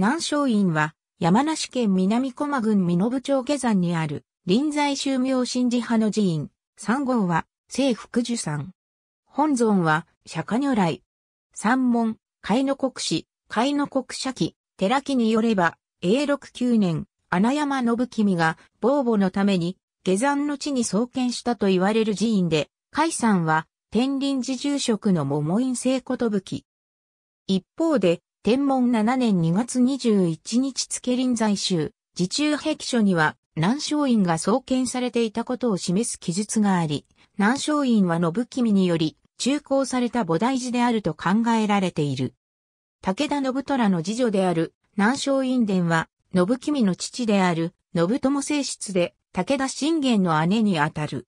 南昌院は、山梨県南駒郡身延町下山にある、臨済宗明神寺派の寺院。三号は、聖福寿山。本尊は、釈迦如来。三門、海の国史、海の国社記、寺記によれば、永禄九年、穴山信君が、防母のために、下山の地に創建したと言われる寺院で、海山は、天輪寺住職の桃院聖ことぶき。一方で、天文7年2月21日付臨在州、自中壁書には、南昌院が創建されていたことを示す記述があり、南昌院は信君により、中興された菩提寺であると考えられている。武田信虎の次女である南昌院殿は、信君の父である信友正室で、武田信玄の姉にあたる。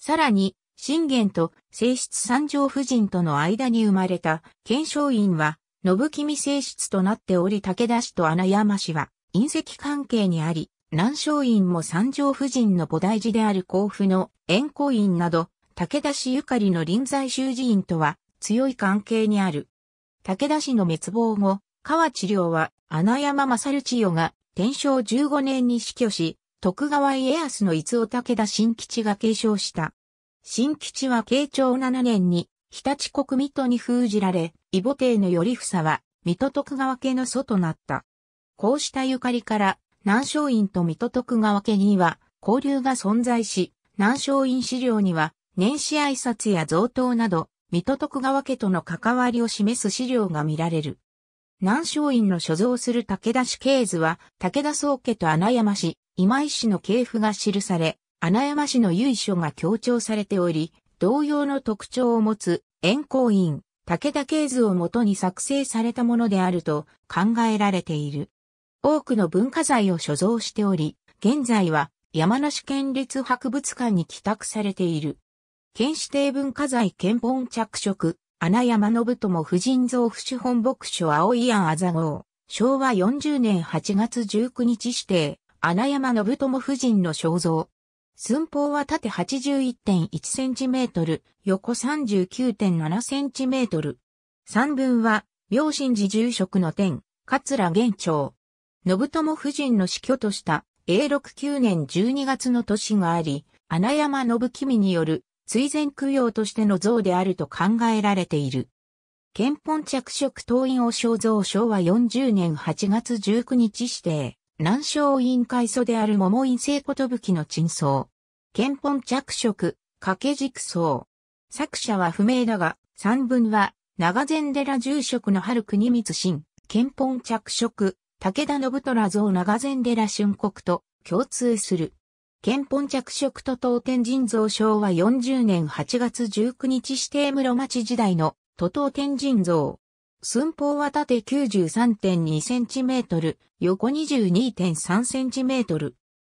さらに、信玄と正室三条夫人との間に生まれた、検証院は、信君正室となっており武田氏と穴山氏は、隕石関係にあり、南昌院も三条夫人の菩提寺である甲府の円光院など、武田氏ゆかりの臨済修寺院とは強い関係にある。武田氏の滅亡後、河治療は穴山正千代が天正15年に死去し、徳川家康の逸を武田新吉が継承した。新吉は慶長7年に日立国水戸に封じられ、異母帝の頼房は、水戸徳川家の祖となった。こうしたゆかりから、南昌院と水戸徳川家には、交流が存在し、南昌院資料には、年始挨拶や贈答など、水戸徳川家との関わりを示す資料が見られる。南昌院の所蔵する武田氏系図は、武田宗家と穴山氏、今井氏の系譜が記され、穴山氏の由緒が強調されており、同様の特徴を持つ、円光院、武田系図をもとに作成されたものであると考えられている。多くの文化財を所蔵しており、現在は山梨県立博物館に寄託されている。県指定文化財県本着色、穴山信友婦人像不死本牧書青井庵あざ号、昭和40年8月19日指定、穴山信友夫人の肖像、寸法は縦 81.1cm、横 39.7cm。三分は、明神寺住職の天、桂玄長。信友夫人の死去とした永禄9年12月の年があり、穴山信君による追善供養としての像であると考えられている。憲本着色東院を肖像昭和40年8月19日指定。南昌院海祖である桃院聖ことぶきの珍相。憲本着色、掛け軸層。作者は不明だが、三文は、長禅寺住職の春国光新、憲本着色、武田信虎像長禅寺春国と共通する。憲本着色と当天神像昭和40年8月19日指定室町時代の都東天神像。寸法は縦 93.2cm、横 22.3cm。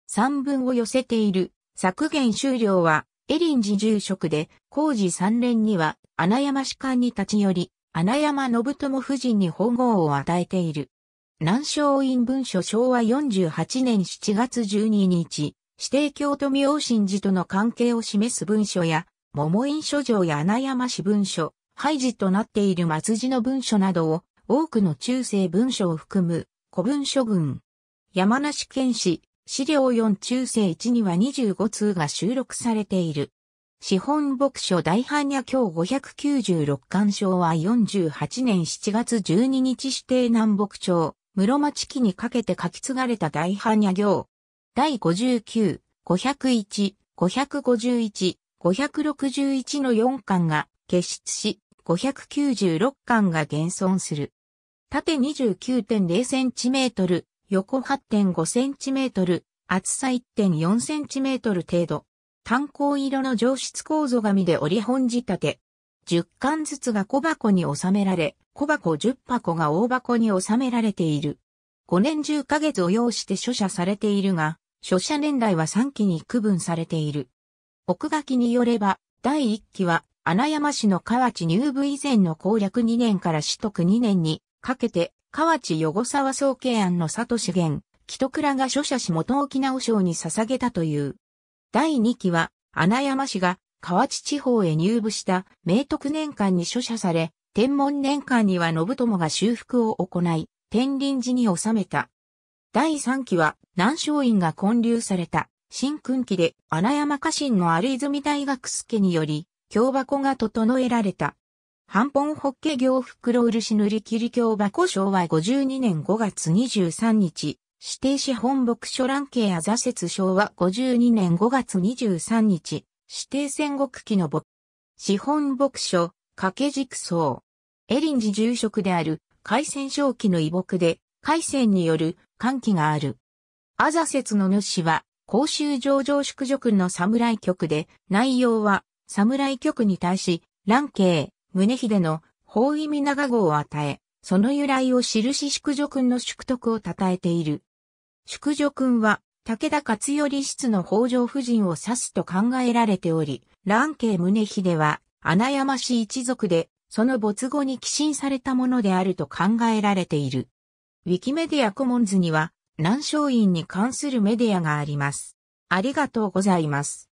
三分を寄せている削減終了は、エリン寺住職で、工事3連には、穴山士官に立ち寄り、穴山信友夫人に保護を与えている。南昌院文書昭和48年7月12日、指定京都明神寺との関係を示す文書や、桃院書状や穴山市文書、開示となっている末字の文書などを多くの中世文書を含む古文書群。山梨県史、資料4中世1には25通が収録されている。資本牧書大般若経596巻章は48年7月12日指定南北朝、室町期にかけて書き継がれた大般若行。第59、501、551、561の4巻が結出し、596巻が現存する。縦 29.0cm、横 8.5cm、厚さ 1.4cm 程度。炭鉱色の上質構造紙で折り本仕立て。10巻ずつが小箱に収められ、小箱10箱が大箱に収められている。5年10ヶ月を要して書写されているが、書写年代は3期に区分されている。奥書きによれば、第1期は穴山市の河内入部以前の攻略2年から取徳2年にかけて、河内横沢総慶案の里資源、木倉が諸社し元沖直将に捧げたという。第2期は、穴山氏が河内地方へ入部した明徳年間に諸社され、天文年間には信友が修復を行い、天輪寺に収めた。第3期は、南昌院が建立された、新訓期で穴山家臣の有泉大学助により、京箱が整えられた。半本ホッケ行袋漆塗り切り京箱昭和52年5月23日、指定市本牧書覧慶あざ説昭和52年5月23日、指定戦国記の牧、市本牧書、掛け軸層。エリン寺住職である海鮮正期の遺木で、海鮮による歓喜がある。アザ説の主は、公衆上場宿所君の侍局で、内容は、侍局に対し、蘭慶、宗秀の法意味長号を与え、その由来を記し宿女君の宿徳を称えている。宿女君は、武田勝頼室の北条夫人を指すと考えられており、蘭慶宗秀は、穴山氏一族で、その没後に寄進されたものであると考えられている。ウィキメディアコモンズには、南昌院に関するメディアがあります。ありがとうございます。